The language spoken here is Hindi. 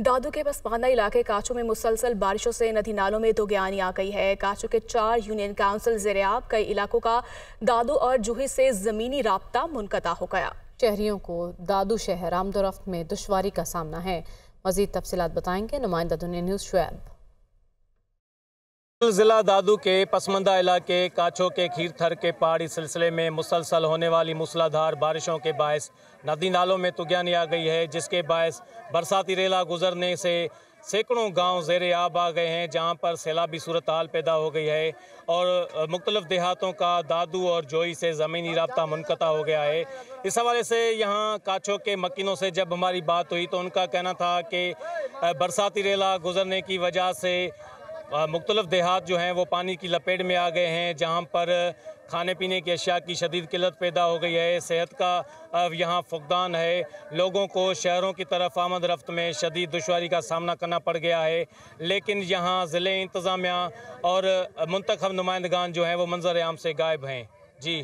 दादू के पसमाना इलाके काचू में मुसलसल बारिशों से नदी नालों में दोगयानी आ गई है काचू के चार यूनियन काउंसिल जेरयाब कई इलाकों का दादू और जूही से ज़मीनी रबता मुनकता हो गया शहरियों को दादू शहर आमदोरफ्त में दुशारी का सामना है मजीद तफसी बताएंगे नुमाइंदा दुनिया न्यूज़ शुएब ज़िला दादू के पसमंदा इलाके काछो के खीरथर के पहाड़ी सिलसिले में मुसलसल होने वाली मूसलाधार बारिशों के बायस नदी नालों में तुगयानी आ गई है जिसके बायस बरसाती रेला गुजरने से सैकड़ों गांव जेर आब आ गए हैं जहां पर सैलाबी सूरत हाल पैदा हो गई है और मुख्तलफ़ देहातों का दादू और जोई से ज़मीनी रबता मुनक़ा हो गया है इस हवाले से यहां काछों के मकिनों से जब हमारी बात हुई तो उनका कहना था कि बरसाती रेला गुजरने की वजह से मुख्तलफ़ देहात जो हैं वो पानी की लपेट में आ गए हैं जहाँ पर खाने पीने की अशिया की शदीद किल्लत पैदा हो गई है सेहत का अब यहाँ फुकदान है लोगों को शहरों की तरफ आमद रफ्त में शदीद दुशारी का सामना करना पड़ गया है लेकिन यहाँ ज़िले इंतज़ामिया और मंतखब नुमाइंदान जो हैं वो मंजर आम से गायब हैं जी